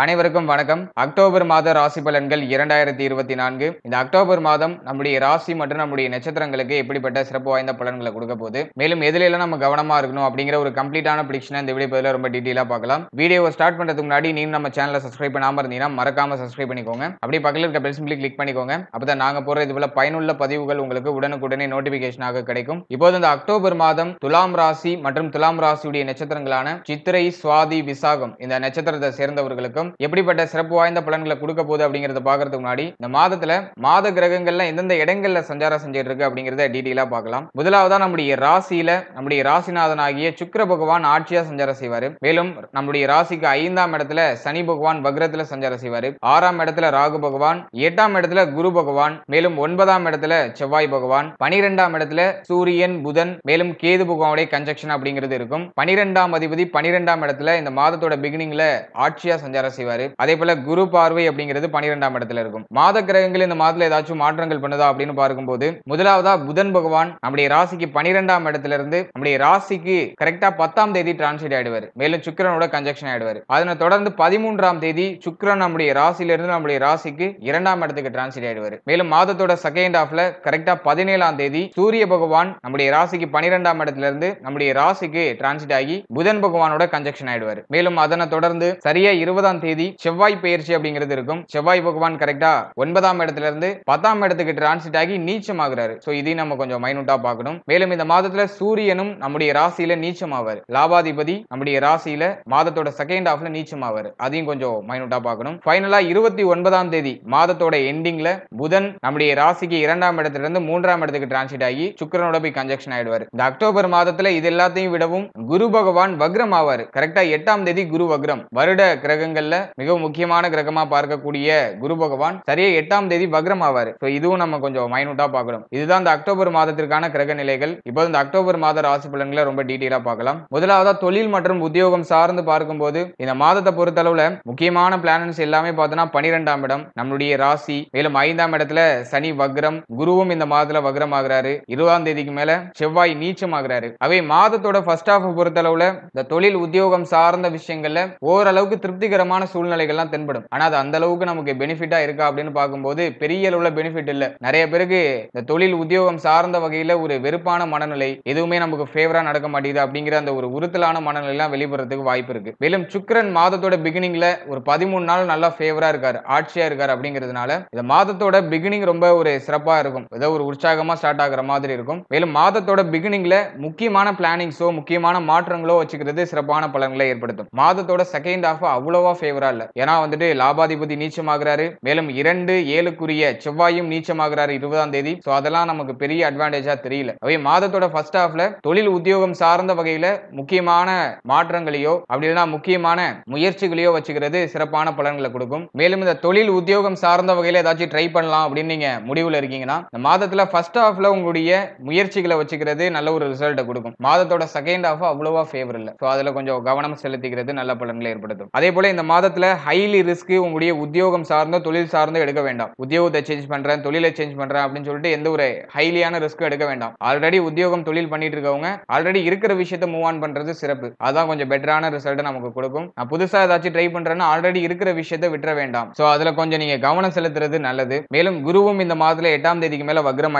அனைவருக்கும் வணக்கம் அக்டோபர் மாத ராசி பலன்கள் இரண்டாயிரத்தி இருபத்தி நான்கு இந்த அக்டோபர் மாதம் நம்முடைய ராசி மற்றும் நம்முடைய நட்சத்திரங்களுக்கு எப்படிப்பட்ட சிறப்பு வாய்ந்த பலன்களை கொடுக்க போது மேலும் எதுலாம் நம்ம கவனமா இருக்கணும் அப்படிங்கிற ஒரு கம்ப்ளீட்டான பிடிக்ஷனை இந்த வீடியோ பதில ரொம்ப டீட்டெயிலா பார்க்கலாம் வீடியோவை ஸ்டார்ட் பண்றதுக்கு முன்னாடி நீங்க நம்ம சேனலை சப்ஸ்கிரைப் பண்ணாம இருந்தீங்கன்னா மறக்காம சப்ஸ்கிரைப் பண்ணிக்கோங்க அப்படி பக்கத்தில் இருக்க பெல் சிம்பிளி கிளிக் பண்ணிக்கோங்க அப்பதான் நாங்க போற இது போல பயனுள்ள பதிவுகள் உங்களுக்கு உடனுக்குடனே நோட்டிபிகேஷனாக கிடைக்கும் இப்போது இந்த அக்டோபர் மாதம் துலாம் ராசி மற்றும் துலாம் ராசியுடைய நட்சத்திரங்களான சித்திரை சுவாதி விசாகம் இந்த நட்சத்திரத்தை சேர்ந்தவர்களுக்கும் மாதம் எப்படிப்பட்ட சிறப்பு வாய்ந்த பலன்களை கொடுக்க போகுது அப்படிங்கறத பாக்குறதுக்கு முன்னாடி இந்த மாதத்துல மாத கிரகங்கள்ல எந்தெந்த இடங்கள்ல சஞ்சாரம் செஞ்சிட்டு இருக்கு அப்படிங்கறத டீட்டெயிலா பார்க்கலாம் முதலாவதா நம்முடைய ராசியில நம்முடைய ராசிநாதன் ஆகிய சுக்கர பகவான் ஆட்சியா சஞ்சாரம் செய்வாரு மேலும் நம்முடைய ராசிக்கு ஐந்தாம் இடத்துல சனி பகவான் வக்ரத்துல சஞ்சாரம் செய்வாரு ஆறாம் இடத்துல ராகு பகவான் எட்டாம் இடத்துல குரு பகவான் மேலும் ஒன்பதாம் இடத்துல செவ்வாய் பகவான் பனிரெண்டாம் இடத்துல சூரியன் புதன் மேலும் கேது பகவானுடைய கன்ஜெக்ஷன் அப்படிங்கிறது இருக்கும் பனிரெண்டாம் அதிபதி பனிரெண்டாம் இடத்துல இந்த மாதத்தோட பிகினிங்ல ஆட்சியா சஞ்சாரம் செய்வாரு அதே போல குரு பார்வை அப்படிங்கிறது பனிரெண்டாம் இடத்துல இருக்கும் மாத கிரகங்கள் இந்த மாதத்துல ஏதாச்சும் மாற்றங்கள் பண்ணுதா அப்படின்னு பார்க்கும்போது முதலாவதா புதன் பகவான் நம்முடைய ராசிக்கு பனிரெண்டாம் இடத்துல இருந்து நம்முடைய ராசிக்கு கரெக்டா பத்தாம் தேதி டிரான்ஸ்லேட் ஆயிடுவார் மேலும் சுக்கரனோட கன்ஜெக்ஷன் ஆயிடுவார் அதனை தொடர்ந்து பதிமூன்றாம் தேதி சுக்கரன் நம்முடைய ராசியிலிருந்து நம்முடைய ராசிக்கு இரண்டாம் இடத்துக்கு டிரான்ஸ்லேட் ஆயிடுவார் மேலும் மாதத்தோட செகண்ட் ஹாஃப்ல கரெக்டா பதினேழாம் தேதி சூரிய பகவான் நம்முடைய ராசிக்கு பனிரெண்டாம் இடத்துல இருந்து நம்முடைய ராசிக்கு டிரான்ஸ்லேட் ஆகி புதன் பகவானோட கன்ஜெக்ஷன் ஆயிடுவார் மேலும் அதனை தொடர்ந்து சரியா இருபதாம் ஒன்பதாம் தேதி செவ்வாய் பெயர்ச்சி அப்படிங்கிறது இருக்கும் செவ்வாய் பகவான் கரெக்டா ஒன்பதாம் இடத்துல இருந்து பத்தாம் இடத்துக்கு டிரான்சிட் ஆகி நீச்சம் ஆகுறாரு இதையும் நம்ம கொஞ்சம் மைனூட்டா பார்க்கணும் மேலும் இந்த மாதத்துல சூரியனும் நம்முடைய ராசியில நீச்சம் ஆவார் லாபாதிபதி நம்முடைய ராசியில மாதத்தோட செகண்ட் ஹாஃப்ல நீச்சம் ஆவார் அதையும் கொஞ்சம் மைனூட்டா பார்க்கணும் ஃபைனலா இருபத்தி ஒன்பதாம் தேதி மாதத்தோட எண்டிங்ல புதன் நம்முடைய ராசிக்கு இரண்டாம் இடத்துல இருந்து மூன்றாம் இடத்துக்கு டிரான்சிட் ஆகி சுக்கரனோட போய் கன்ஜெக்ஷன் ஆயிடுவார் இந்த அக்டோபர் மாதத்துல இது எல்லாத்தையும் விடவும் குரு பகவான் வக்ரம் ஆவார் கரெக்டா எட்டாம் தேதி குரு வக்ரம் வருட கிரகங்கள் கிரகங்கள்ல மிகவும் முக்கியமான கிரகமா பார்க்கக்கூடிய குரு பகவான் சரியா எட்டாம் தேதி வக்ரம் ஆவார் இதுவும் நம்ம கொஞ்சம் மைனூட்டா பார்க்கணும் இதுதான் இந்த அக்டோபர் மாதத்திற்கான கிரக நிலைகள் இப்போ இந்த அக்டோபர் மாத ராசி பலன்களை ரொம்ப டீட்டெயிலா பார்க்கலாம் முதலாவதா தொழில் மற்றும் உத்தியோகம் சார்ந்து பார்க்கும்போது இந்த மாதத்தை அளவுல முக்கியமான பிளானட்ஸ் எல்லாமே பார்த்தோம்னா பனிரெண்டாம் இடம் நம்மளுடைய ராசி மேலும் ஐந்தாம் இடத்துல சனி வக்ரம் குருவும் இந்த மாதத்துல வக்ரம் ஆகுறாரு இருபதாம் தேதிக்கு மேல செவ்வாய் நீச்சம் ஆகுறாரு அவை மாதத்தோட ஃபர்ஸ்ட் ஹாஃப் அளவுல இந்த தொழில் உத்தியோகம் சார்ந்த விஷயங்கள்ல ஓரளவுக்கு திருப்திகரமான சூழ்நிலைகள் சூழ்நிலைகள்லாம் தென்படும் ஆனா அது அந்த அளவுக்கு நமக்கு பெனிஃபிட்டா இருக்கா அப்படின்னு பார்க்கும்போது பெரிய அளவுல பெனிஃபிட் இல்ல நிறைய பேருக்கு இந்த தொழில் உத்தியோகம் சார்ந்த வகையில ஒரு வெறுப்பான மனநிலை எதுவுமே நமக்கு ஃபேவரா நடக்க மாட்டேங்குது அப்படிங்கிற அந்த ஒரு உறுத்தலான மனநிலை எல்லாம் வெளிப்படுறதுக்கு வாய்ப்பு இருக்கு மேலும் சுக்கரன் மாதத்தோட பிகினிங்ல ஒரு பதிமூணு நாள் நல்லா ஃபேவரா இருக்காரு ஆட்சியா இருக்காரு அப்படிங்கிறதுனால இந்த மாதத்தோட பிகினிங் ரொம்ப ஒரு சிறப்பா இருக்கும் ஏதோ ஒரு உற்சாகமா ஸ்டார்ட் ஆகுற மாதிரி இருக்கும் மேலும் மாதத்தோட பிகினிங்ல முக்கியமான பிளானிங்ஸோ முக்கியமான மாற்றங்களோ வச்சுக்கிறது சிறப்பான பலன்களை ஏற்படுத்தும் மாதத்தோட செகண்ட் ஹாஃப் அவ்வளவா ஃபேவரா இல்ல ஏன்னா வந்துட்டு லாபாதிபதி நீச்சமாகிறாரு மேலும் இரண்டு ஏழுக்குரிய செவ்வாயும் நீச்சமாகிறாரு இருபதாம் தேதி ஸோ அதெல்லாம் நமக்கு பெரிய அட்வான்டேஜா தெரியல அதே மாதத்தோட ஃபர்ஸ்ட் ஹாஃப்ல தொழில் உத்தியோகம் சார்ந்த வகையில முக்கியமான மாற்றங்களையோ அப்படி முக்கியமான முயற்சிகளையோ வச்சுக்கிறது சிறப்பான பலன்களை கொடுக்கும் மேலும் இந்த தொழில் உத்தியோகம் சார்ந்த வகையில் ஏதாச்சும் ட்ரை பண்ணலாம் அப்படின்னு நீங்க முடிவுல இருக்கீங்கன்னா இந்த மாதத்துல ஃபர்ஸ்ட் ஹாஃப்ல உங்களுடைய முயற்சிகளை வச்சுக்கிறது நல்ல ஒரு ரிசல்ட்டை கொடுக்கும் மாதத்தோட செகண்ட் ஹாஃப் அவ்வளவா ஃபேவர் இல்லை ஸோ அதில் கொஞ்சம் கவனம் செலுத்திக்கிறது நல்ல பலன்களை ஏற்படுத்தும் அதே போல இந்த மாதம் மாதத்தில் ஹைலி ரிஸ்க்கு உங்களுடைய உத்தியோகம் சார்ந்தோ தொழில் சார்ந்தோ எடுக்க வேண்டாம் உத்தியோகத்தை சேஞ்ச் பண்ணுறேன் தொழிலை சேஞ்ச் பண்ணுறேன் அப்படின்னு சொல்லிட்டு எந்த ஒரு ஹைலியான ரிஸ்க்கும் எடுக்க வேண்டாம் ஆல்ரெடி உத்தியோகம் தொழில் பண்ணிட்டு இருக்கவங்க ஆல்ரெடி இருக்கிற விஷயத்த மூவ் ஆன் பண்ணுறது சிறப்பு அதான் கொஞ்சம் பெட்டரான ரிசல்ட்டை நமக்கு கொடுக்கும் நான் புதுசாக ஏதாச்சும் ட்ரை பண்ணுறேன்னா ஆல்ரெடி இருக்கிற விஷயத்த விட்டுற வேண்டாம் ஸோ அதில் கொஞ்சம் நீங்கள் கவனம் செலுத்துறது நல்லது மேலும் குருவும் இந்த மாதத்தில் எட்டாம் தேதிக்கு மேலே வக்ரம்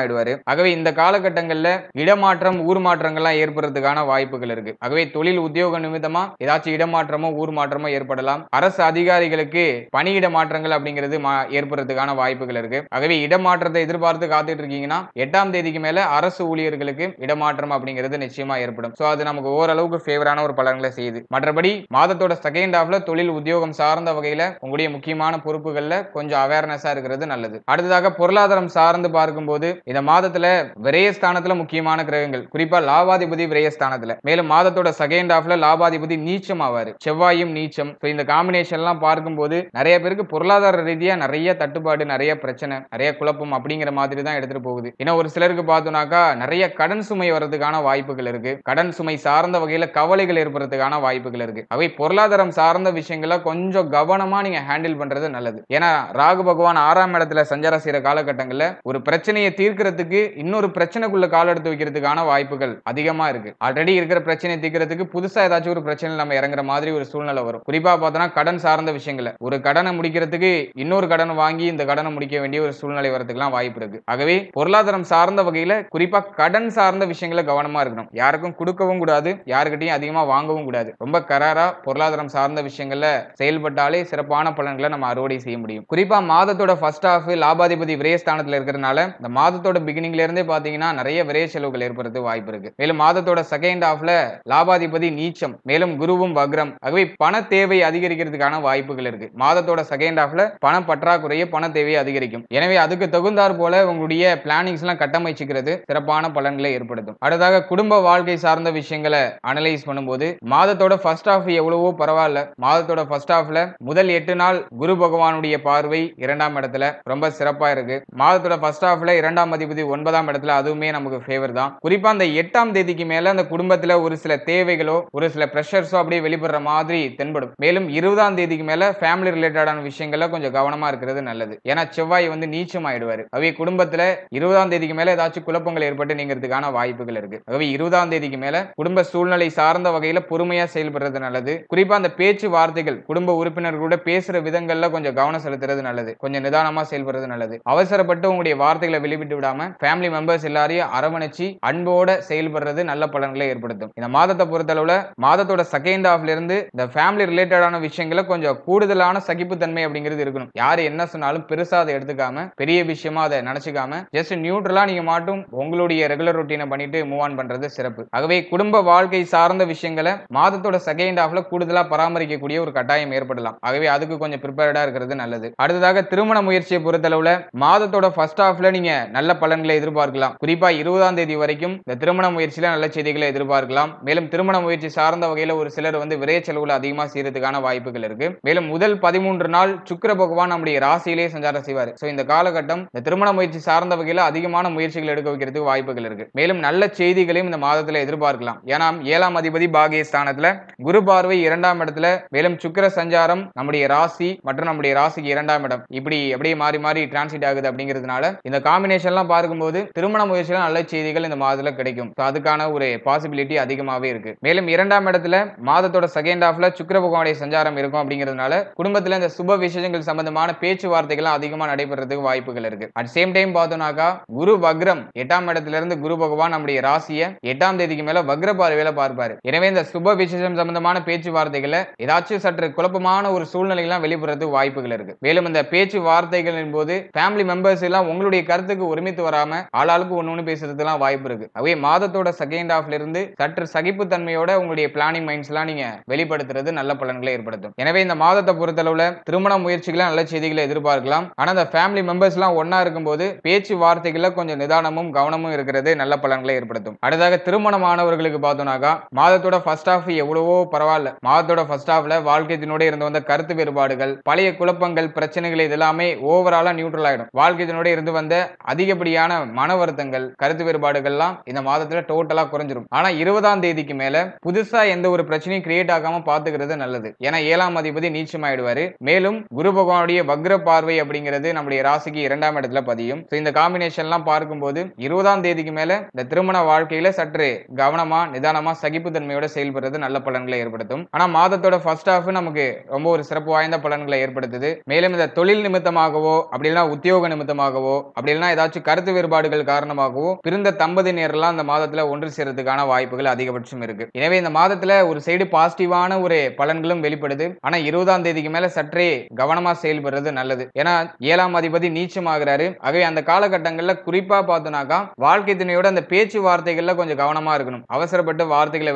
ஆகவே இந்த காலகட்டங்களில் இடமாற்றம் ஊர் மாற்றங்கள்லாம் ஏற்படுறதுக்கான வாய்ப்புகள் இருக்கு ஆகவே தொழில் உத்தியோக நிமித்தமா ஏதாச்சும் இடமாற்றமோ ஊர் மாற்றமோ ஏற்படலாம் அரசு அரசு அதிகாரிகளுக்கு பணியிட மாற்றங்கள் அப்படிங்கிறது ஏற்படுறதுக்கான வாய்ப்புகள் இருக்கு ஆகவே இடமாற்றத்தை எதிர்பார்த்து காத்துட்டு இருக்கீங்கன்னா எட்டாம் தேதிக்கு மேல அரசு ஊழியர்களுக்கு இடமாற்றம் அப்படிங்கிறது நிச்சயமா ஏற்படும் சோ அது நமக்கு ஓரளவுக்கு ஃபேவரான ஒரு பலன்களை செய்யுது மற்றபடி மாதத்தோட செகண்ட் ஹாஃப்ல தொழில் உத்தியோகம் சார்ந்த வகையில உங்களுடைய முக்கியமான பொறுப்புகள்ல கொஞ்சம் அவேர்னஸா இருக்கிறது நல்லது அடுத்ததாக பொருளாதாரம் சார்ந்து பார்க்கும்போது இந்த மாதத்துல விரயஸ்தானத்துல முக்கியமான கிரகங்கள் குறிப்பா லாபாதிபதி விரயஸ்தானத்துல மேலும் மாதத்தோட செகண்ட் ஹாஃப்ல லாபாதிபதி நீச்சம் ஆவாரு செவ்வாயும் நீச்சம் இந்த காம்பினேஷன் காம்பினேஷன்லாம் பார்க்கும்போது நிறைய பேருக்கு பொருளாதார ரீதியாக நிறைய தட்டுப்பாடு நிறைய பிரச்சனை நிறைய குழப்பம் அப்படிங்கிற மாதிரி தான் எடுத்துட்டு போகுது ஏன்னா ஒரு சிலருக்கு பார்த்தோம்னாக்கா நிறைய கடன் சுமை வர்றதுக்கான வாய்ப்புகள் இருக்கு கடன் சுமை சார்ந்த வகையில் கவலைகள் ஏற்படுறதுக்கான வாய்ப்புகள் இருக்கு அவை பொருளாதாரம் சார்ந்த விஷயங்களை கொஞ்சம் கவனமா நீங்க ஹேண்டில் பண்றது நல்லது ஏன்னா ராகு பகவான் ஆறாம் இடத்துல சஞ்சாரம் செய்யற காலகட்டங்களில் ஒரு பிரச்சனையை தீர்க்கிறதுக்கு இன்னொரு பிரச்சனைக்குள்ள கால எடுத்து வைக்கிறதுக்கான வாய்ப்புகள் அதிகமா இருக்கு ஆல்ரெடி இருக்கிற பிரச்சனையை தீர்க்கிறதுக்கு புதுசா ஏதாச்சும் ஒரு பிரச்சனை நம்ம இறங்குற மாதிரி ஒரு சூழ்நிலை வரும் குறிப்பா பார்த்தோம்னா கடன் கடன் சார்ந்த விஷயங்களை ஒரு கடனை முடிக்கிறதுக்கு இன்னொரு கடன் வாங்கி இந்த கடனை முடிக்க வேண்டிய ஒரு சூழ்நிலை வரதுக்குலாம் வாய்ப்பு இருக்கு ஆகவே பொருளாதாரம் சார்ந்த வகையில குறிப்பா கடன் சார்ந்த விஷயங்களை கவனமா இருக்கணும் யாருக்கும் கொடுக்கவும் கூடாது யாருக்கிட்டையும் அதிகமா வாங்கவும் கூடாது ரொம்ப கராரா பொருளாதாரம் சார்ந்த விஷயங்கள்ல செயல்பட்டாலே சிறப்பான பலன்களை நம்ம அறுவடை செய்ய முடியும் குறிப்பா மாதத்தோட ஃபர்ஸ்ட் ஹாஃப் லாபாதிபதி விரய இருக்கிறதுனால இந்த மாதத்தோட பிகினிங்ல இருந்தே பாத்தீங்கன்னா நிறைய விரைய செலவுகள் ஏற்படுறது வாய்ப்பு இருக்கு மேலும் மாதத்தோட செகண்ட் ஹாஃப்ல லாபாதிபதி நீச்சம் மேலும் குருவும் வக்ரம் ஆகவே பண தேவை அதிகரிக்கிறது அதிகரிக்கிறதுக்கான வாய்ப்புகள் இருக்கு மாதத்தோட செகண்ட் ஹாஃப்ல பண பற்றாக்குறையே பண தேவையை அதிகரிக்கும் எனவே அதுக்கு தகுந்தார் போல உங்களுடைய பிளானிங்ஸ் எல்லாம் கட்டமைச்சுக்கிறது சிறப்பான பலன்களை ஏற்படுத்தும் அடுத்ததாக குடும்ப வாழ்க்கை சார்ந்த விஷயங்களை அனலைஸ் பண்ணும்போது மாதத்தோட ஃபர்ஸ்ட் ஹாஃப் எவ்வளவோ பரவாயில்ல மாதத்தோட ஃபர்ஸ்ட் ஹாஃப்ல முதல் எட்டு நாள் குரு பகவானுடைய பார்வை இரண்டாம் இடத்துல ரொம்ப சிறப்பா இருக்கு மாதத்தோட ஃபர்ஸ்ட் ஹாஃப்ல இரண்டாம் அதிபதி ஒன்பதாம் இடத்துல அதுவுமே நமக்கு ஃபேவர் தான் குறிப்பா அந்த எட்டாம் தேதிக்கு மேல அந்த குடும்பத்துல ஒரு சில தேவைகளோ ஒரு சில ப்ரெஷர்ஸோ அப்படியே வெளிப்படுற மாதிரி தென்படும் மேலும் இருபது இருபதாம் தேதிக்கு மேல ஃபேமிலி ரிலேட்டடான விஷயங்கள்ல கொஞ்சம் கவனமா இருக்கிறது நல்லது ஏன்னா செவ்வாய் வந்து நீச்சம் ஆயிடுவாரு அவை குடும்பத்துல இருபதாம் தேதிக்கு மேல ஏதாச்சும் குழப்பங்கள் ஏற்பட்டு நீங்கிறதுக்கான வாய்ப்புகள் இருக்கு ஆகவே இருபதாம் தேதிக்கு மேல குடும்ப சூழ்நிலை சார்ந்த வகையில பொறுமையா செயல்படுறது நல்லது குறிப்பா அந்த பேச்சு வார்த்தைகள் குடும்ப உறுப்பினர்களோட பேசுற விதங்கள்ல கொஞ்சம் கவனம் செலுத்துறது நல்லது கொஞ்சம் நிதானமா செயல்படுறது நல்லது அவசரப்பட்டு உங்களுடைய வார்த்தைகளை வெளிவிட்டு விடாம ஃபேமிலி மெம்பர்ஸ் எல்லாரையும் அரவணைச்சு அன்போட செயல்படுறது நல்ல பலன்களை ஏற்படுத்தும் இந்த மாதத்தை பொறுத்தளவுல மாதத்தோட செகண்ட் ஹாஃப்ல இருந்து இந்த ஃபேமிலி ரிலேட்டடான விஷயங்கள் குழந்தைங்கள கொஞ்சம் கூடுதலான சகிப்புத்தன்மை அப்படிங்கிறது இருக்கணும் யாரு என்ன சொன்னாலும் பெருசா அதை எடுத்துக்காம பெரிய விஷயமா அதை நினைச்சுக்காம ஜஸ்ட் நியூட்ரலா நீங்க மாட்டும் உங்களுடைய ரெகுலர் ரொட்டீனை பண்ணிட்டு மூவ் ஆன் பண்றது சிறப்பு ஆகவே குடும்ப வாழ்க்கை சார்ந்த விஷயங்களை மாதத்தோட செகண்ட் ஹாஃப்ல கூடுதலா பராமரிக்கக்கூடிய ஒரு கட்டாயம் ஏற்படலாம் ஆகவே அதுக்கு கொஞ்சம் ப்ரிப்பேர்டா இருக்கிறது நல்லது அடுத்ததாக திருமண முயற்சியை பொறுத்தளவுல மாதத்தோட ஃபர்ஸ்ட் ஹாஃப்ல நீங்க நல்ல பலன்களை எதிர்பார்க்கலாம் குறிப்பா இருபதாம் தேதி வரைக்கும் இந்த திருமண முயற்சியில நல்ல செய்திகளை எதிர்பார்க்கலாம் மேலும் திருமண முயற்சி சார்ந்த வகையில் ஒரு சிலர் வந்து விரைய அதிகமா அதிகமாக செய்யறதுக்கான வாய்ப்புகள் வாய்ப்புகள் இருக்கு மேலும் முதல் பதிமூன்று நாள் சுக்கர பகவான் நம்முடைய ராசியிலே சஞ்சாரம் செய்வார் ஸோ இந்த காலகட்டம் இந்த திருமண முயற்சி சார்ந்த வகையில் அதிகமான முயற்சிகள் எடுக்க வைக்கிறதுக்கு வாய்ப்புகள் இருக்கு மேலும் நல்ல செய்திகளையும் இந்த மாதத்தில் எதிர்பார்க்கலாம் ஏன்னா ஏழாம் அதிபதி பாகிய ஸ்தானத்துல குரு பார்வை இரண்டாம் இடத்துல மேலும் சுக்கர சஞ்சாரம் நம்முடைய ராசி மற்றும் நம்முடைய ராசிக்கு இரண்டாம் இடம் இப்படி அப்படியே மாறி மாறி டிரான்சிட் ஆகுது அப்படிங்கிறதுனால இந்த காம்பினேஷன்லாம் பார்க்கும்போது திருமண முயற்சியில் நல்ல செய்திகள் இந்த மாதத்தில் கிடைக்கும் அதுக்கான ஒரு பாசிபிலிட்டி அதிகமாகவே இருக்கு மேலும் இரண்டாம் இடத்துல மாதத்தோட செகண்ட் ஹாஃப்ல சுக்கர பகவானுடைய சஞ்சாரம் இருக்கும் இருக்கும் அப்படிங்கிறதுனால குடும்பத்தில் இந்த சுப விசேஷங்கள் சம்பந்தமான பேச்சுவார்த்தைகள் அதிகமாக நடைபெறதுக்கு வாய்ப்புகள் இருக்கு அட் சேம் டைம் பார்த்தோம்னாக்கா குரு வக்ரம் எட்டாம் இடத்துல இருந்து குரு பகவான் நம்முடைய ராசியை எட்டாம் தேதிக்கு மேல வக்ர பார்வையில பார்ப்பாரு எனவே இந்த சுப விசேஷம் சம்பந்தமான பேச்சுவார்த்தைகளை ஏதாச்சும் சற்று குழப்பமான ஒரு சூழ்நிலைகள்லாம் வெளிப்படுறதுக்கு வாய்ப்புகள் இருக்கு மேலும் இந்த பேச்சுவார்த்தைகளின் போது ஃபேமிலி மெம்பர்ஸ் எல்லாம் உங்களுடைய கருத்துக்கு ஒருமித்து வராம ஆளாளுக்கு ஒன்னு எல்லாம் வாய்ப்பு இருக்கு அவே மாதத்தோட செகண்ட் ஹாஃப்ல இருந்து சற்று சகிப்பு தன்மையோட உங்களுடைய பிளானிங் மைண்ட்ஸ் எல்லாம் நீங்க வெளிப்படுத்துறது நல்ல பலன்களை ஏற்படுத்தும் எனவே இந்த மாதத்தை பொறுத்தளவுல திருமண முயற்சிகளை நல்ல செய்திகளை எதிர்பார்க்கலாம் ஆனா அந்த ஃபேமிலி மெம்பர்ஸ் எல்லாம் ஒன்னா இருக்கும்போது பேச்சு வார்த்தைகள்ல கொஞ்சம் நிதானமும் கவனமும் இருக்கிறது நல்ல பலன்களை ஏற்படுத்தும் அடுத்தாக திருமணமானவர்களுக்கு பார்த்தோம்னாக்கா மாதத்தோட ஃபர்ஸ்ட் ஹாஃப் எவ்வளவோ பரவாயில்ல மாதத்தோட ஃபர்ஸ்ட் ஹாஃப்ல வாழ்க்கையினோட இருந்து வந்த கருத்து வேறுபாடுகள் பழைய குழப்பங்கள் பிரச்சனைகள் இதெல்லாமே ஓவராலா நியூட்ரல் ஆயிடும் வாழ்க்கையினோட இருந்து வந்த அதிகப்படியான மன வருத்தங்கள் கருத்து வேறுபாடுகள்லாம் இந்த மாதத்துல டோட்டலா குறைஞ்சிரும் ஆனா இருபதாம் தேதிக்கு மேல புதுசா எந்த ஒரு பிரச்சனையும் கிரியேட் ஆகாம பாத்துக்கிறது நல்லது ஏன்னா ஏழாம் இரண்டாம் அதிபதி நீச்சமாயிடுவாரு மேலும் குரு பகவானுடைய வக்ர பார்வை அப்படிங்கிறது நம்முடைய ராசிக்கு இரண்டாம் இடத்துல பதியும் இந்த காம்பினேஷன் எல்லாம் பார்க்கும்போது இருபதாம் தேதிக்கு மேல இந்த திருமண வாழ்க்கையில சற்று கவனமா நிதானமா சகிப்புத்தன்மையோட செயல்படுறது நல்ல பலன்களை ஏற்படுத்தும் ஆனா மாதத்தோட ஃபர்ஸ்ட் ஹாஃப் நமக்கு ரொம்ப ஒரு சிறப்பு வாய்ந்த பலன்களை ஏற்படுத்துது மேலும் இந்த தொழில் நிமித்தமாகவோ அப்படி உத்தியோக நிமித்தமாகவோ அப்படி இல்லைன்னா ஏதாச்சும் கருத்து வேறுபாடுகள் காரணமாகவோ பிறந்த நேரெல்லாம் அந்த மாதத்துல ஒன்று சேர்றதுக்கான வாய்ப்புகள் அதிகபட்சம் இருக்கு எனவே இந்த மாதத்துல ஒரு சைடு பாசிட்டிவான ஒரு பலன்களும் வெளிப்படுது ஆனா இருபதாம் தேதிக்கு மேல சற்றே கவனமா செயல்படுறது நல்லது ஏன்னா ஏழாம் அதிபதி நீச்சமாகிறாரு ஆகவே அந்த காலகட்டங்கள்ல குறிப்பா பார்த்தோம்னாக்கா வாழ்க்கை துணையோட அந்த பேச்சு வார்த்தைகள்ல கொஞ்சம் கவனமா இருக்கணும் அவசரப்பட்டு வார்த்தைகளை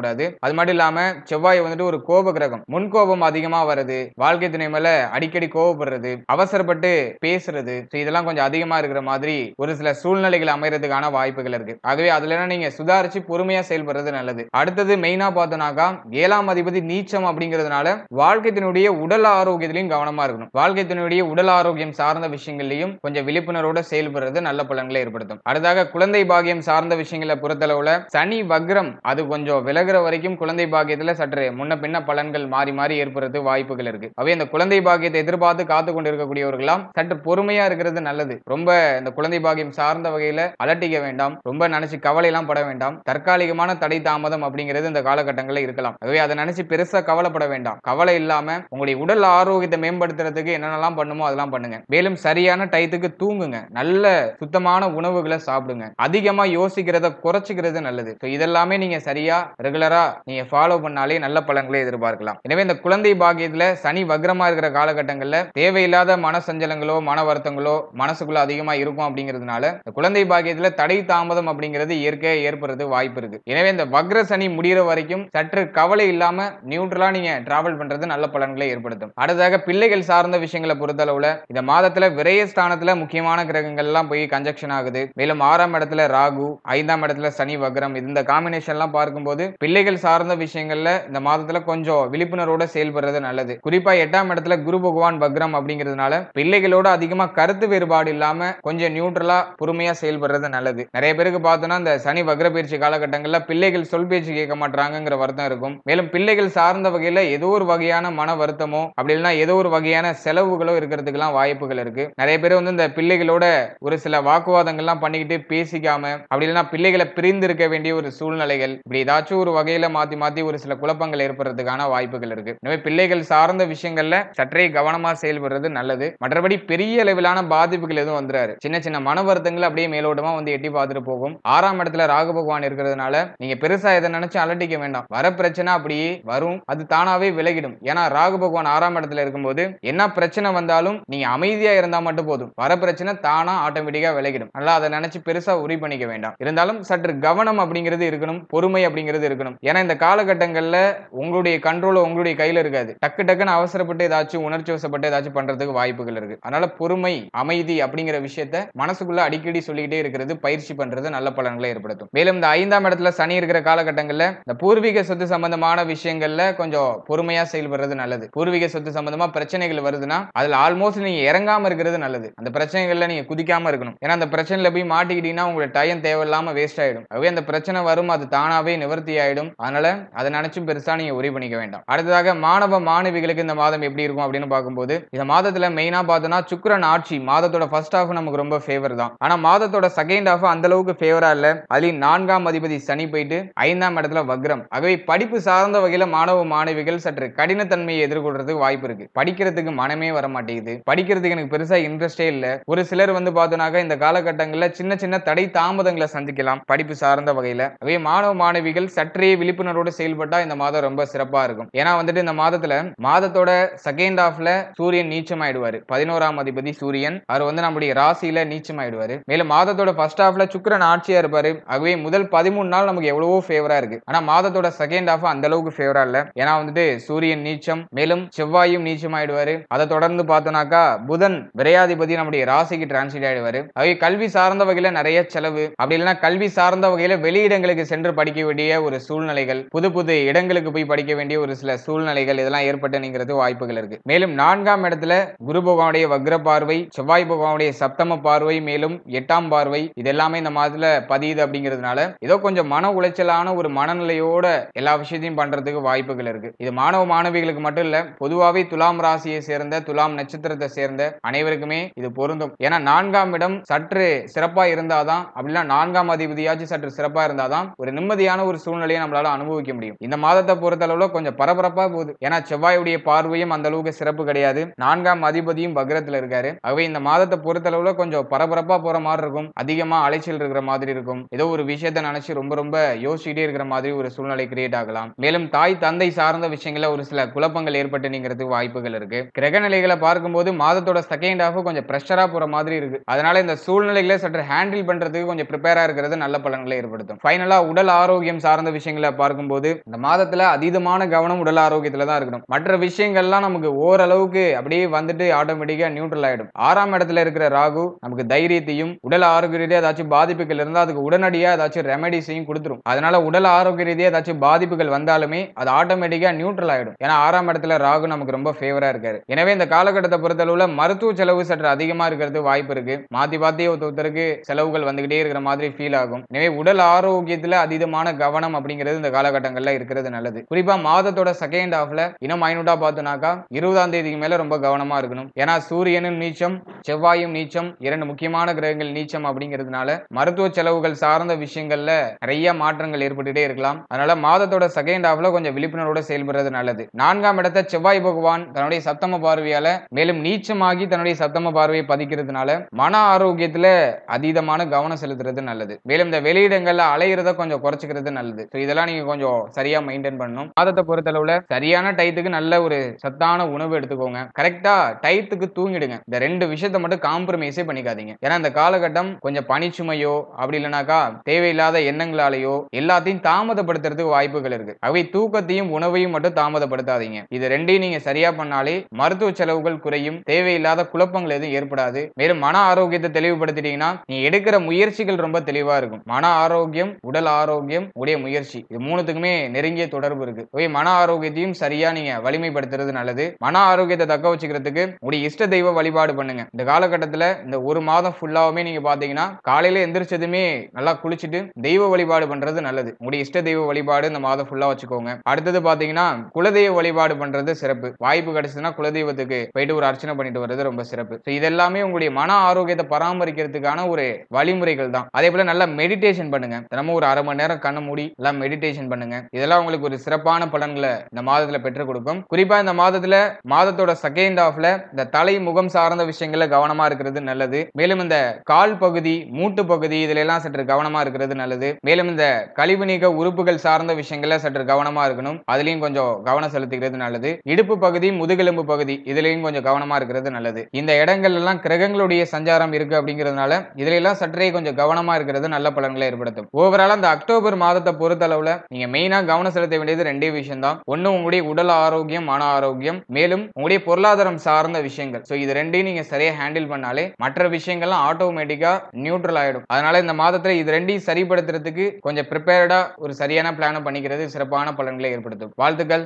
கூடாது அது மட்டும் இல்லாம செவ்வாய் வந்துட்டு ஒரு கோப கிரகம் முன்கோபம் அதிகமா வருது வாழ்க்கை துணை மேல அடிக்கடி கோபப்படுறது அவசரப்பட்டு பேசுறது இதெல்லாம் கொஞ்சம் அதிகமா இருக்கிற மாதிரி ஒரு சில சூழ்நிலைகள் அமைறதுக்கான வாய்ப்புகள் இருக்கு ஆகவே அதுல நீங்க சுதாரிச்சு பொறுமையா செயல்படுறது நல்லது அடுத்தது மெயினா பார்த்தோம்னாக்கா ஏழாம் அதிபதி நீச்சம் அப்படிங்கிறதுனால வாழ்க்கைத்தினுடைய உடல் ஆரோக்கியத்திலையும் கவனமா இருக்கணும் வாழ்க்கைத்தினுடைய உடல் ஆரோக்கியம் சார்ந்த விஷயங்கள்லையும் கொஞ்சம் விழிப்புணர்வோட செயல்படுறது நல்ல பலன்களை ஏற்படுத்தும் அடுத்தாக குழந்தை பாகியம் சார்ந்த விஷயங்களை பொறுத்தளவுல சனி வக்ரம் அது கொஞ்சம் விலகிற வரைக்கும் குழந்தை பாகியத்துல சற்று முன்ன பின்ன பலன்கள் மாறி மாறி ஏற்படுறது வாய்ப்புகள் இருக்கு அவை இந்த குழந்தை பாகியத்தை எதிர்பார்த்து காத்து கொண்டு இருக்கக்கூடியவர்களாம் சற்று பொறுமையா இருக்கிறது நல்லது ரொம்ப இந்த குழந்தை பாகியம் சார்ந்த வகையில அலட்டிக்க வேண்டாம் ரொம்ப நினைச்சு கவலை எல்லாம் பட வேண்டாம் தற்காலிகமான தடை தாமதம் அப்படிங்கிறது இந்த காலகட்டங்களில் இருக்கலாம் அதை நினைச்சு பெருசா கவலைப்பட வேண்டாம் கவலை இல்லாமல் உங்களுடைய உடல் ஆரோக்கியத்தை மேம்படுத்துறதுக்கு என்னென்னலாம் பண்ணுமோ அதெல்லாம் பண்ணுங்க மேலும் சரியான டயத்துக்கு தூங்குங்க நல்ல சுத்தமான உணவுகளை சாப்பிடுங்க அதிகமா யோசிக்கிறத குறைச்சிக்கிறது நல்லது இதெல்லாமே நீங்க சரியா ரெகுலரா நீங்க ஃபாலோ பண்ணாலே நல்ல பலன்களை எதிர்பார்க்கலாம் எனவே இந்த குழந்தை பாக்கியத்துல சனி வக்ரமா இருக்கிற காலகட்டங்கள்ல தேவையில்லாத மன சஞ்சலங்களோ மன வருத்தங்களோ மனசுக்குள்ள அதிகமா இருக்கும் அப்படிங்கிறதுனால இந்த குழந்தை பாக்கியத்துல தடை தாமதம் அப்படிங்கிறது இயற்கையா ஏற்படுறது வாய்ப்பு இருக்கு எனவே இந்த வக்ர சனி முடிகிற வரைக்கும் சற்று கவலை இல்லாம நியூட்ரலா நீங்க டிராவல் பண்றது நல்ல பலன்களை ஏற்படுத்தும் அடுத்ததாக பிள்ளைகள் சார்ந்த விஷயங்களை பொறுத்தளவுல இந்த மாதத்துல விரயஸ்தானத்துல முக்கியமான கிரகங்கள் எல்லாம் போய் கன்ஜெக்ஷன் ஆகுது மேலும் ஆறாம் இடத்துல ராகு ஐந்தாம் இடத்துல சனி வக்ரம் இந்த காம்பினேஷன் எல்லாம் பார்க்கும்போது பிள்ளைகள் சார்ந்த விஷயங்கள்ல இந்த மாதத்துல கொஞ்சம் விழிப்புணர்வோட செயல்படுறது நல்லது குறிப்பா எட்டாம் இடத்துல குரு பகவான் வக்ரம் அப்படிங்கிறதுனால பிள்ளைகளோட அதிகமா கருத்து வேறுபாடு இல்லாம கொஞ்சம் நியூட்ரலா பொறுமையா செயல்படுறது நல்லது நிறைய பேருக்கு பார்த்தோம்னா இந்த சனி வக்ர பயிற்சி காலகட்டங்கள்ல பிள்ளைகள் சொல் பேச்சு கேட்க மாட்டாங்கிற வருத்தம் இருக்கும் மேலும் பிள்ளைகள் சார்ந்த வகையில ஏதோ ஒரு வகையான மன வருத்தமோ அப்படி இல்லைன்னா ஏதோ ஒரு வகையான செலவுகளோ இருக்கிறதுக்கெல்லாம் வாய்ப்புகள் இருக்கு நிறைய பேர் வந்து இந்த பிள்ளைகளோட ஒரு சில வாக்குவாதங்கள்லாம் பண்ணிக்கிட்டு பேசிக்காம அப்படி இல்லைன்னா பிள்ளைகளை பிரிந்து இருக்க வேண்டிய ஒரு சூழ்நிலைகள் இப்படி ஏதாச்சும் ஒரு வகையில மாத்தி மாத்தி ஒரு சில குழப்பங்கள் ஏற்படுறதுக்கான வாய்ப்புகள் இருக்கு எனவே பிள்ளைகள் சார்ந்த விஷயங்கள்ல சற்றே கவனமா செயல்படுறது நல்லது மற்றபடி பெரிய அளவிலான பாதிப்புகள் எதுவும் வந்துறாரு சின்ன சின்ன மன வருத்தங்கள் அப்படியே மேலோட்டமா வந்து எட்டி பார்த்துட்டு போகும் ஆறாம் இடத்துல ராகு பகவான் இருக்கிறதுனால நீங்க பெருசா எதை நினைச்சு அலட்டிக்க வேண்டாம் வர பிரச்சனை அப்படியே வரும் அது தானாவே விலகி விலகிடும் ஏன்னா ராகு பகவான் ஆறாம் இடத்துல இருக்கும்போது என்ன பிரச்சனை வந்தாலும் நீங்க அமைதியா இருந்தா மட்டும் போதும் வர பிரச்சனை தானா ஆட்டோமேட்டிக்கா விலகிடும் நல்லா அதை நினைச்சு பெருசா உரி பண்ணிக்க வேண்டாம் இருந்தாலும் சற்று கவனம் அப்படிங்கிறது இருக்கணும் பொறுமை அப்படிங்கிறது இருக்கணும் ஏன்னா இந்த காலகட்டங்கள்ல உங்களுடைய கண்ட்ரோல் உங்களுடைய கையில இருக்காது டக்கு டக்குன்னு அவசரப்பட்டு ஏதாச்சும் உணர்ச்சி வசப்பட்டு ஏதாச்சும் பண்றதுக்கு வாய்ப்புகள் இருக்கு அதனால பொறுமை அமைதி அப்படிங்கிற விஷயத்த மனசுக்குள்ள அடிக்கடி சொல்லிக்கிட்டே இருக்கிறது பயிற்சி பண்றது நல்ல பலன்களை ஏற்படுத்தும் மேலும் இந்த ஐந்தாம் இடத்துல சனி இருக்கிற காலகட்டங்கள்ல இந்த பூர்வீக சொத்து சம்பந்தமான விஷயங்கள்ல கொஞ்சம் பொறுமையா செயல்படுறது நல்லது பூர்வீக சொத்து சம்பந்தமா பிரச்சனைகள் வருதுன்னா அதுல ஆல்மோஸ்ட் நீங்க இறங்காம இருக்கிறது நல்லது அந்த பிரச்சனைகள்ல நீங்க குதிக்காம இருக்கணும் ஏன்னா அந்த பிரச்சனைல போய் மாட்டிக்கிட்டீங்கன்னா உங்களுக்கு டைம் தேவையில்லாம வேஸ்ட் ஆயிடும் ஆகவே அந்த பிரச்சனை வரும் அது தானாவே நிவர்த்தி ஆயிடும் அதனால அதை நினைச்சும் பெருசா நீங்க உரி பண்ணிக்க வேண்டாம் அடுத்ததாக மாணவ மாணவிகளுக்கு இந்த மாதம் எப்படி இருக்கும் அப்படின்னு பார்க்கும்போது இந்த மாதத்துல மெயினா பார்த்தோம்னா சுக்கரன் ஆட்சி மாதத்தோட ஃபர்ஸ்ட் ஹாஃப் நமக்கு ரொம்ப ஃபேவர் தான் ஆனா மாதத்தோட செகண்ட் ஹாஃப் அந்த அளவுக்கு ஃபேவரா இல்ல அதுலயும் நான்காம் அதிபதி சனி போயிட்டு ஐந்தாம் இடத்துல வக்ரம் ஆகவே படிப்பு சார்ந்த வகையில மாணவ மாணவிகள் சற்று கடினத்தன்மையை எதிர்கொள்றதுக்கு வாய்ப்பு இருக்கு படிக்கிறதுக்கு மனமே வர மாட்டேங்குது படிக்கிறதுக்கு எனக்கு பெருசா இன்ட்ரெஸ்டே இல்ல ஒரு சிலர் வந்து பார்த்தோன்னாக்க இந்த காலகட்டங்களில் சின்ன சின்ன தடை தாமதங்களை சந்திக்கலாம் படிப்பு சார்ந்த வகையில அதே மாணவ மாணவிகள் சற்றே விழிப்புணர்வோடு செயல்பட்டா இந்த மாதம் ரொம்ப சிறப்பா இருக்கும் ஏன்னா வந்துட்டு இந்த மாதத்துல மாதத்தோட செகண்ட் ஆஃப்ல சூரியன் நீச்சம் ஆயிடுவாரு பதினோராம் அதிபதி சூரியன் அவர் வந்து நம்முடைய ராசியில நீச்சம் ஆயிடுவாரு மேலும் மாதத்தோட ஃபர்ஸ்ட் ஆஃப்ல சுக்கரன் ஆட்சியா இருப்பாரு ஆகவே முதல் பதிமூணு நாள் நமக்கு எவ்வளவோ ஃபேவரா இருக்கு ஆனா மாதத்தோட செகண்ட் ஹாஃப் அந்த அளவுக்கு ஃபேவரா இல்ல ஏன்னா வந்துட்டு சூரியன் சூரியன் நீச்சம் மேலும் செவ்வாயும் நீச்சம் ஆயிடுவாரு அதை தொடர்ந்து பார்த்தோம்னாக்கா புதன் விரையாதிபதி நம்முடைய ராசிக்கு டிரான்ஸ்லேட் ஆயிடுவாரு அவை கல்வி சார்ந்த வகையில நிறைய செலவு அப்படி இல்லைன்னா கல்வி சார்ந்த வகையில வெளியிடங்களுக்கு சென்று படிக்க வேண்டிய ஒரு சூழ்நிலைகள் புது புது இடங்களுக்கு போய் படிக்க வேண்டிய ஒரு சில சூழ்நிலைகள் இதெல்லாம் ஏற்பட்டுங்கிறது வாய்ப்புகள் இருக்கு மேலும் நான்காம் இடத்துல குரு பகவானுடைய வக்ர பார்வை செவ்வாய் பகவானுடைய சப்தம பார்வை மேலும் எட்டாம் பார்வை இதெல்லாமே இந்த மாதத்துல பதியுது அப்படிங்கிறதுனால ஏதோ கொஞ்சம் மன உளைச்சலான ஒரு மனநிலையோட எல்லா விஷயத்தையும் பண்றதுக்கு வாய்ப்புகள் இருக்கு இது மாணவ மாணவிகளுக்கு மட்டும் இல்ல பொதுவாகவே துலாம் ராசியை சேர்ந்த துலாம் நட்சத்திரத்தை சேர்ந்த அனைவருக்குமே இது பொருந்தும் ஏன்னா நான்காம் இடம் சற்று சிறப்பா இருந்தாதான் அப்படின்னா நான்காம் அதிபதியாச்சும் சற்று சிறப்பா இருந்தாதான் ஒரு நிம்மதியான ஒரு சூழ்நிலையை நம்மளால அனுபவிக்க முடியும் இந்த மாதத்தை பொறுத்தளவுல கொஞ்சம் பரபரப்பா போகுது ஏன்னா செவ்வாயுடைய பார்வையும் அந்த அளவுக்கு சிறப்பு கிடையாது நான்காம் அதிபதியும் பக்ரத்துல இருக்காரு ஆகவே இந்த மாதத்தை பொறுத்தளவுல கொஞ்சம் பரபரப்பா போற மாதிரி இருக்கும் அதிகமா அலைச்சல் இருக்கிற மாதிரி இருக்கும் ஏதோ ஒரு விஷயத்தை நினைச்சு ரொம்ப ரொம்ப யோசிச்சுட்டே இருக்கிற மாதிரி ஒரு சூழ்நிலை கிரியேட் ஆகலாம் மேலும் தாய் தந்தை சார்ந்த விஷயங்கள ஒரு சில குழப்பங்கள் ஏற்பட்டு நீங்கிறதுக்கு வாய்ப்புகள் இருக்கு கிரக நிலைகளை பார்க்கும்போது மாதத்தோட செகண்ட் ஆஃப் கொஞ்சம் ப்ரெஷரா போற மாதிரி இருக்கு அதனால இந்த சூழ்நிலைகளை சற்று ஹேண்டில் பண்றதுக்கு கொஞ்சம் ப்ரிப்பேரா இருக்கிறது நல்ல பலன்களை ஏற்படுத்தும் பைனலா உடல் ஆரோக்கியம் சார்ந்த விஷயங்களை பார்க்கும்போது இந்த மாதத்துல அதீதமான கவனம் உடல் ஆரோக்கியத்துல தான் இருக்கணும் மற்ற விஷயங்கள்லாம் நமக்கு ஓரளவுக்கு அப்படியே வந்துட்டு ஆட்டோமேட்டிக்கா நியூட்ரல் ஆயிடும் ஆறாம் இடத்துல இருக்கிற ராகு நமக்கு தைரியத்தையும் உடல் ஆரோக்கிய ரீதியாக ஏதாச்சும் பாதிப்புகள் இருந்தால் அதுக்கு உடனடியாக ஏதாச்சும் ரெமெடிஸையும் கொடுத்துரும் அதனால உடல் ஆரோக்கிய ரீதியாக ஏதாச்சும் பாதிப்புகள் வந்தாலுமே அது ஆட்டோமேட்டிக்காக நியூட்ரல் ஆயிடும் ஆயிடும் ஏன்னா ஆறாம் இடத்துல ராகு நமக்கு ரொம்ப ஃபேவரா இருக்காரு எனவே இந்த காலகட்டத்தை பொறுத்தளவுல மருத்துவ செலவு சற்று அதிகமா இருக்கிறது வாய்ப்பு இருக்கு மாத்தி பாத்தி ஒருத்தருக்கு செலவுகள் வந்துகிட்டே இருக்கிற மாதிரி ஃபீல் ஆகும் எனவே உடல் ஆரோக்கியத்துல அதிகமான கவனம் அப்படிங்கிறது இந்த காலகட்டங்கள்ல இருக்கிறது நல்லது குறிப்பா மாதத்தோட செகண்ட் ஹாஃப்ல இன்னும் மைனூட்டா பார்த்தோம்னாக்கா இருபதாம் தேதிக்கு மேல ரொம்ப கவனமா இருக்கணும் ஏன்னா சூரியனும் நீச்சம் செவ்வாயும் நீச்சம் இரண்டு முக்கியமான கிரகங்கள் நீச்சம் அப்படிங்கிறதுனால மருத்துவ செலவுகள் சார்ந்த விஷயங்கள்ல நிறைய மாற்றங்கள் ஏற்பட்டுட்டே இருக்கலாம் அதனால மாதத்தோட செகண்ட் ஹாஃப்ல கொஞ்சம் விழிப்புணர்வோட செயல்படுறது நல்லது வருது நான்காம் இடத்தை செவ்வாய் பகவான் தன்னுடைய சப்தம பார்வையால மேலும் நீச்சமாகி தன்னுடைய சப்தம பார்வையை பதிக்கிறதுனால மன ஆரோக்கியத்துல அதீதமான கவனம் செலுத்துறது நல்லது மேலும் இந்த வெளியிடங்கள்ல அலையிறத கொஞ்சம் குறைச்சிக்கிறது நல்லது இதெல்லாம் நீங்க கொஞ்சம் சரியா மெயின்டைன் பண்ணும் மாதத்தை பொறுத்தளவுல சரியான டைத்துக்கு நல்ல ஒரு சத்தான உணவு எடுத்துக்கோங்க கரெக்டா டைத்துக்கு தூங்கிடுங்க இந்த ரெண்டு விஷயத்த மட்டும் காம்ப்ரமைஸே பண்ணிக்காதீங்க ஏன்னா இந்த காலகட்டம் கொஞ்சம் பனிச்சுமையோ அப்படி இல்லைனாக்கா தேவையில்லாத எண்ணங்களாலேயோ எல்லாத்தையும் தாமதப்படுத்துறதுக்கு வாய்ப்புகள் இருக்கு அவை தூக்கத்தையும் உணவையும் மட்டும் தாமத தாமதப்படுத்தாதீங்க இது ரெண்டையும் நீங்க சரியா பண்ணாலே மருத்துவ செலவுகள் குறையும் தேவையில்லாத குழப்பங்கள் எதுவும் ஏற்படாது மேலும் மன ஆரோக்கியத்தை தெளிவுபடுத்திட்டீங்கன்னா நீ எடுக்கிற முயற்சிகள் ரொம்ப தெளிவா இருக்கும் மன ஆரோக்கியம் உடல் ஆரோக்கியம் உடைய முயற்சி இது மூணுத்துக்குமே நெருங்கிய தொடர்பு இருக்கு மன ஆரோக்கியத்தையும் சரியா நீங்க வலிமைப்படுத்துறது நல்லது மன ஆரோக்கியத்தை தக்க வச்சுக்கிறதுக்கு உடைய இஷ்ட தெய்வ வழிபாடு பண்ணுங்க இந்த காலகட்டத்துல இந்த ஒரு மாதம் ஃபுல்லாவுமே நீங்க பாத்தீங்கன்னா காலையில எந்திரிச்சதுமே நல்லா குளிச்சுட்டு தெய்வ வழிபாடு பண்றது நல்லது உங்களுடைய இஷ்ட தெய்வ வழிபாடு இந்த மாதம் ஃபுல்லா வச்சுக்கோங்க அடுத்தது பாத்தீங்கன்னா குலதெய்வ குலதெய்வ வழிபாடு பண்றது சிறப்பு வாய்ப்பு கிடைச்சதுன்னா குலதெய்வத்துக்கு போயிட்டு ஒரு அர்ச்சனை பண்ணிட்டு வர்றது ரொம்ப சிறப்பு இதெல்லாமே உங்களுடைய மன ஆரோக்கியத்தை பராமரிக்கிறதுக்கான ஒரு வழிமுறைகள் தான் அதே போல நல்லா மெடிடேஷன் பண்ணுங்க தினமும் ஒரு அரை மணி நேரம் கண்ணை மூடி எல்லாம் மெடிடேஷன் பண்ணுங்க இதெல்லாம் உங்களுக்கு ஒரு சிறப்பான பலன்களை இந்த மாதத்துல பெற்றுக் கொடுக்கும் குறிப்பா இந்த மாதத்துல மாதத்தோட செகண்ட் ஆஃப்ல இந்த தலை முகம் சார்ந்த விஷயங்கள்ல கவனமா இருக்கிறது நல்லது மேலும் இந்த கால் பகுதி மூட்டு பகுதி இதுல எல்லாம் சற்று கவனமா இருக்கிறது நல்லது மேலும் இந்த கழிவு நீக்க உறுப்புகள் சார்ந்த விஷயங்கள்ல சற்று கவனமா இருக்கணும் அதுலயும் கொஞ்சம் கவனம் கவனம் செலுத்துகிறது நல்லது இடுப்பு பகுதி முதுகெலும்பு பகுதி இதுலையும் கொஞ்சம் கவனமா இருக்கிறது நல்லது இந்த இடங்கள் எல்லாம் கிரகங்களுடைய சஞ்சாரம் இருக்கு அப்படிங்கிறதுனால இதுல எல்லாம் சற்றே கொஞ்சம் கவனமா இருக்கிறது நல்ல பலன்களை ஏற்படுத்தும் ஓவரால் அந்த அக்டோபர் மாதத்தை பொறுத்த அளவுல நீங்க மெயினா கவனம் செலுத்த வேண்டியது ரெண்டே விஷயம் தான் ஒன்னு உங்களுடைய உடல் ஆரோக்கியம் மன ஆரோக்கியம் மேலும் உங்களுடைய பொருளாதாரம் சார்ந்த விஷயங்கள் ஸோ இது ரெண்டையும் நீங்க சரியா ஹேண்டில் பண்ணாலே மற்ற விஷயங்கள்லாம் ஆட்டோமேட்டிக்கா நியூட்ரல் ஆயிடும் அதனால இந்த மாதத்துல இது ரெண்டையும் சரிப்படுத்துறதுக்கு கொஞ்சம் ப்ரிப்பேர்டா ஒரு சரியான பிளான பண்ணிக்கிறது சிறப்பான பலன்களை ஏற்படுத்தும் வாழ்த்துக்கள்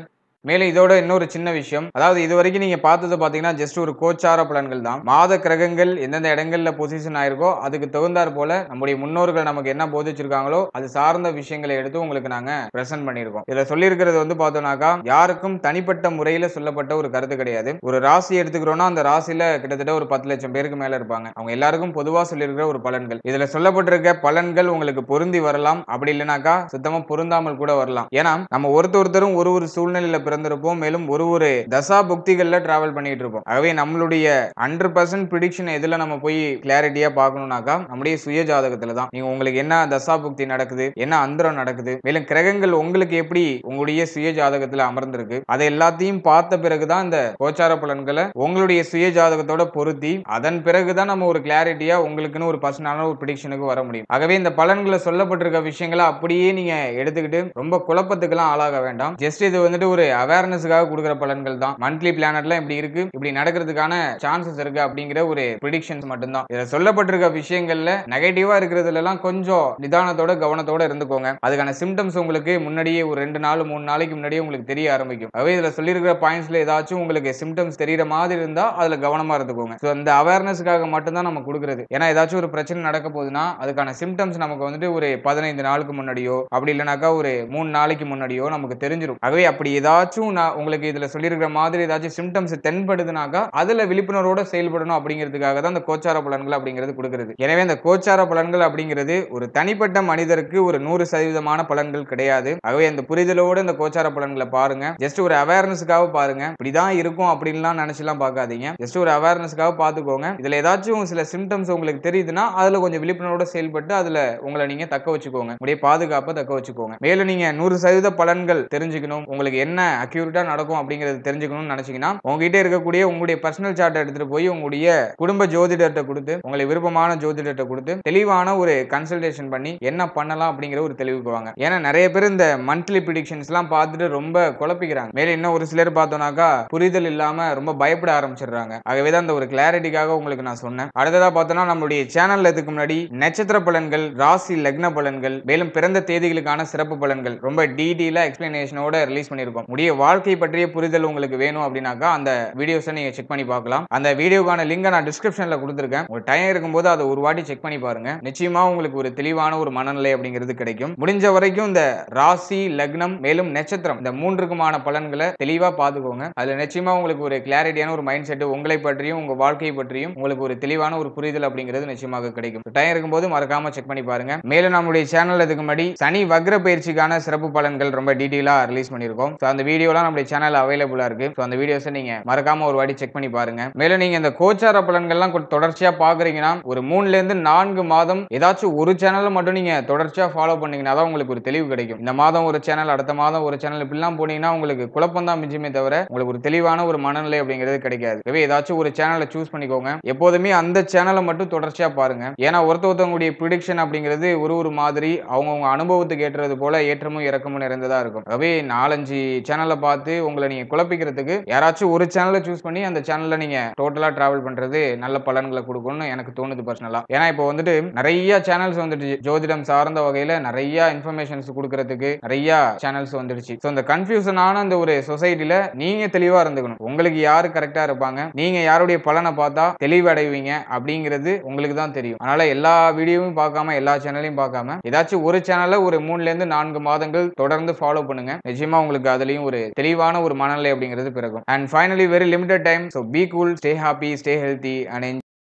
மேலும் இதோட இன்னொரு சின்ன விஷயம் அதாவது இது வரைக்கும் நீங்க பார்த்தது பாத்தீங்கன்னா ஜஸ்ட் ஒரு கோச்சார பலன்கள் தான் மாத கிரகங்கள் எந்தெந்த இடங்கள்ல பொசிஷன் ஆயிருக்கோ அதுக்கு தகுந்தாற் போல நம்முடைய முன்னோர்கள் நமக்கு என்ன போதிச்சிருக்காங்களோ அது சார்ந்த விஷயங்களை எடுத்து உங்களுக்கு நாங்க பிரசன்ட் பண்ணிருக்கோம் இதுல சொல்லியிருக்கிறது வந்து பார்த்தோம்னாக்கா யாருக்கும் தனிப்பட்ட முறையில சொல்லப்பட்ட ஒரு கருத்து கிடையாது ஒரு ராசி எடுத்துக்கிறோம்னா அந்த ராசியில கிட்டத்தட்ட ஒரு பத்து லட்சம் பேருக்கு மேல இருப்பாங்க அவங்க எல்லாருக்கும் பொதுவா சொல்லியிருக்கிற ஒரு பலன்கள் இதுல சொல்லப்பட்டிருக்க பலன்கள் உங்களுக்கு பொருந்தி வரலாம் அப்படி இல்லைனாக்கா சுத்தமா பொருந்தாமல் கூட வரலாம் ஏன்னா நம்ம ஒருத்தர் ஒருத்தரும் ஒரு ஒரு சூழ்நிலையில பிறந்திருப்போம் மேலும் ஒரு ஒரு தசா புக்திகள்ல டிராவல் பண்ணிட்டு இருப்போம் ஆகவே நம்மளுடைய ஹண்ட்ரட் பர்சன்ட் ப்ரிடிக்ஷன் எதுல நம்ம போய் கிளாரிட்டியா பார்க்கணும்னாக்கா நம்முடைய சுய ஜாதகத்துல தான் நீங்க உங்களுக்கு என்ன தசா புக்தி நடக்குது என்ன அந்தரம் நடக்குது மேலும் கிரகங்கள் உங்களுக்கு எப்படி உங்களுடைய சுய ஜாதகத்துல அமர்ந்திருக்கு அதை எல்லாத்தையும் பார்த்த பிறகுதான் இந்த கோச்சார பலன்களை உங்களுடைய சுய ஜாதகத்தோட பொருத்தி அதன் பிறகுதான் நம்ம ஒரு கிளாரிட்டியா உங்களுக்குன்னு ஒரு பர்சனான ஒரு ப்ரிடிக்ஷனுக்கு வர முடியும் ஆகவே இந்த பலன்களை சொல்லப்பட்டிருக்க விஷயங்களை அப்படியே நீங்க எடுத்துக்கிட்டு ரொம்ப குழப்பத்துக்கெல்லாம் ஆளாக வேண்டாம் ஜஸ்ட் இது வந்துட்டு ஒரு அவேர்னஸுக்காக கொடுக்குற பலன்கள் தான் மந்த்லி பிளானர்லாம் இப்படி இருக்கு இப்படி நடக்கிறதுக்கான சான்சஸ் இருக்கு அப்படிங்கிற ஒரு ப்ரிடிக்ஷன்ஸ் மட்டும்தான் இதில் சொல்லப்பட்டிருக்க விஷயங்கள்ல நெகட்டிவா இருக்கிறதுல கொஞ்சம் நிதானத்தோட கவனத்தோட இருந்துக்கோங்க அதுக்கான சிம்டம்ஸ் உங்களுக்கு முன்னாடியே ஒரு ரெண்டு நாள் மூணு நாளைக்கு முன்னாடியே உங்களுக்கு தெரிய ஆரம்பிக்கும் அவை இதில் சொல்லியிருக்கிற பாயிண்ட்ஸ்ல ஏதாச்சும் உங்களுக்கு சிம்டம்ஸ் தெரியுற மாதிரி இருந்தால் அதில் கவனமாக இருந்துக்கோங்க ஸோ அந்த அவேர்னஸுக்காக மட்டும்தான் நம்ம கொடுக்குறது ஏன்னா ஏதாச்சும் ஒரு பிரச்சனை நடக்க போகுதுன்னா அதுக்கான சிம்டம்ஸ் நமக்கு வந்துட்டு ஒரு பதினைந்து நாளுக்கு முன்னாடியோ அப்படி இல்லைனாக்கா ஒரு மூணு நாளைக்கு முன்னாடியோ நமக்கு தெரிஞ்சிடும் ஆகவே அப்படி ஏதாச்சும் ஏதாச்சும் நான் உங்களுக்கு இதில் சொல்லியிருக்கிற மாதிரி ஏதாச்சும் சிம்டம்ஸ் தென்படுதுனாக்கா அதில் விழிப்புணர்வோட செயல்படணும் அப்படிங்கிறதுக்காக தான் இந்த கோச்சார பலன்கள் அப்படிங்கிறது கொடுக்குறது எனவே இந்த கோச்சார பலன்கள் அப்படிங்கிறது ஒரு தனிப்பட்ட மனிதருக்கு ஒரு நூறு சதவீதமான பலன்கள் கிடையாது ஆகவே இந்த புரிதலோடு இந்த கோச்சார பலன்களை பாருங்க ஜஸ்ட் ஒரு அவேர்னஸுக்காக பாருங்க இப்படிதான் இருக்கும் அப்படின்லாம் நினைச்சுலாம் பார்க்காதீங்க ஜஸ்ட் ஒரு அவேர்னஸுக்காக பார்த்துக்கோங்க இதுல ஏதாச்சும் சில சிம்டம்ஸ் உங்களுக்கு தெரியுதுன்னா அதுல கொஞ்சம் விழிப்புணர்வோட செயல்பட்டு அதுல உங்களை நீங்க தக்க வச்சுக்கோங்க உடைய பாதுகாப்பை தக்க வச்சுக்கோங்க மேலும் நீங்க நூறு சதவீத பலன்கள் தெரிஞ்சுக்கணும் உங்களுக்கு என்ன அக்யூரேட்டாக நடக்கும் அப்படிங்கறது தெரிஞ்சுக்கணும்னு நினைச்சீங்கன்னா உங்ககிட்ட இருக்கக்கூடிய உங்களுடைய பர்சனல் சார்ட்டை எடுத்துகிட்டு போய் உங்களுடைய குடும்ப ஜோதிடர்கிட்ட கொடுத்து உங்களை விருப்பமான ஜோதிடர்கிட்ட கொடுத்து தெளிவான ஒரு கன்சல்டேஷன் பண்ணி என்ன பண்ணலாம் அப்படிங்கிற ஒரு தெளிவு போவாங்க ஏன்னா நிறைய பேர் இந்த மந்த்லி எல்லாம் பார்த்துட்டு ரொம்ப குழப்பிக்கிறாங்க மேலே இன்னும் ஒரு சிலர் பார்த்தோம்னாக்கா புரிதல் இல்லாமல் ரொம்ப பயப்பட ஆரம்பிச்சிடுறாங்க ஆகவேதான் தான் அந்த ஒரு கிளாரிட்டிக்காக உங்களுக்கு நான் சொன்னேன் அடுத்ததாக பார்த்தோன்னா நம்மளுடைய சேனலில் இதுக்கு முன்னாடி நட்சத்திர பலன்கள் ராசி லக்ன பலன்கள் மேலும் பிறந்த தேதிகளுக்கான சிறப்பு பலன்கள் ரொம்ப டீடெயிலா எக்ஸ்பிளனேஷனோட ரிலீஸ் பண்ணியிருக்கோம் முடிய பற்றிய வாழ்க்கை பற்றிய புரிதல் உங்களுக்கு வேணும் அப்படின்னாக்கா அந்த வீடியோஸை நீங்க செக் பண்ணி பார்க்கலாம் அந்த வீடியோக்கான லிங்கை நான் டிஸ்கிரிப்ஷன்ல கொடுத்துருக்கேன் ஒரு டைம் இருக்கும்போது அதை ஒரு வாட்டி செக் பண்ணி பாருங்க நிச்சயமா உங்களுக்கு ஒரு தெளிவான ஒரு மனநிலை அப்படிங்கிறது கிடைக்கும் முடிஞ்ச வரைக்கும் இந்த ராசி லக்னம் மேலும் நட்சத்திரம் இந்த மூன்றுக்குமான பலன்களை தெளிவாக பாத்துக்கோங்க அதுல நிச்சயமா உங்களுக்கு ஒரு கிளாரிட்டியான ஒரு மைண்ட் செட் உங்களை பற்றியும் உங்கள் வாழ்க்கையை பற்றியும் உங்களுக்கு ஒரு தெளிவான ஒரு புரிதல் அப்படிங்கிறது நிச்சயமாக கிடைக்கும் டைம் இருக்கும்போது மறக்காம செக் பண்ணி பாருங்க மேலும் நம்முடைய சேனல் அதுக்கு முன்னாடி சனி வக்ர பயிற்சிக்கான சிறப்பு பலன்கள் ரொம்ப டீட்டெயிலாக ரிலீஸ் பண்ணியிருக்கோம் அந்த வீடியோ வீடியோலாம் நம்மளுடைய சேனல் அவைலபிளா இருக்கு ஸோ அந்த வீடியோஸை நீங்கள் மறக்காம ஒரு வாட்டி செக் பண்ணி பாருங்க மேலும் நீங்கள் இந்த கோச்சார பலன்கள்லாம் தொடர்ச்சியாக பார்க்குறீங்கன்னா ஒரு மூணுலேருந்து நான்கு மாதம் ஏதாச்சும் ஒரு சேனலை மட்டும் நீங்கள் தொடர்ச்சியாக ஃபாலோ பண்ணீங்கன்னா தான் உங்களுக்கு ஒரு தெளிவு கிடைக்கும் இந்த மாதம் ஒரு சேனல் அடுத்த மாதம் ஒரு சேனல் இப்படிலாம் போனீங்கன்னா உங்களுக்கு குழப்பம் தான் மிஞ்சுமே தவிர உங்களுக்கு ஒரு தெளிவான ஒரு மனநிலை அப்படிங்கிறது கிடைக்காது ஏதாச்சும் ஒரு சேனலை சூஸ் பண்ணிக்கோங்க எப்போதுமே அந்த சேனலை மட்டும் தொடர்ச்சியாக பாருங்க ஏன்னா ஒருத்த ஒருத்தவங்களுடைய ப்ரிடிக்ஷன் அப்படிங்கிறது ஒரு ஒரு மாதிரி அவங்கவுங்க அனுபவத்துக்கு ஏற்றது போல ஏற்றமும் இறக்கமும் நிறைந்ததா இருக்கும் அதாவது நாலஞ்சு சேனல் சேனலை பார்த்து உங்களை நீங்கள் குழப்பிக்கிறதுக்கு யாராச்சும் ஒரு சேனலை சூஸ் பண்ணி அந்த சேனலில் நீங்கள் டோட்டலாக ட்ராவல் பண்ணுறது நல்ல பலன்களை கொடுக்கணும்னு எனக்கு தோணுது பர்சனலாக ஏன்னா இப்போ வந்துட்டு நிறைய சேனல்ஸ் வந்துடுச்சு ஜோதிடம் சார்ந்த வகையில் நிறைய இன்ஃபர்மேஷன்ஸ் கொடுக்கறதுக்கு நிறைய சேனல்ஸ் வந்துடுச்சு ஸோ இந்த கன்ஃபியூஷனான அந்த ஒரு சொசைட்டியில் நீங்கள் தெளிவாக இருந்துக்கணும் உங்களுக்கு யார் கரெக்டாக இருப்பாங்க நீங்கள் யாருடைய பலனை பார்த்தா தெளிவடைவீங்க அப்படிங்கிறது உங்களுக்கு தான் தெரியும் அதனால் எல்லா வீடியோவும் பார்க்காம எல்லா சேனலையும் பார்க்காம ஏதாச்சும் ஒரு சேனலை ஒரு மூணுலேருந்து நான்கு மாதங்கள் தொடர்ந்து ஃபாலோ பண்ணுங்க நிச்சயமாக உங்களுக்கு அதுலேயும் ஒரு ஒரு தெளிவான ஒரு மனநிலை அப்படிங்கிறது பிறகும் and finally very limited time so be cool stay happy stay healthy and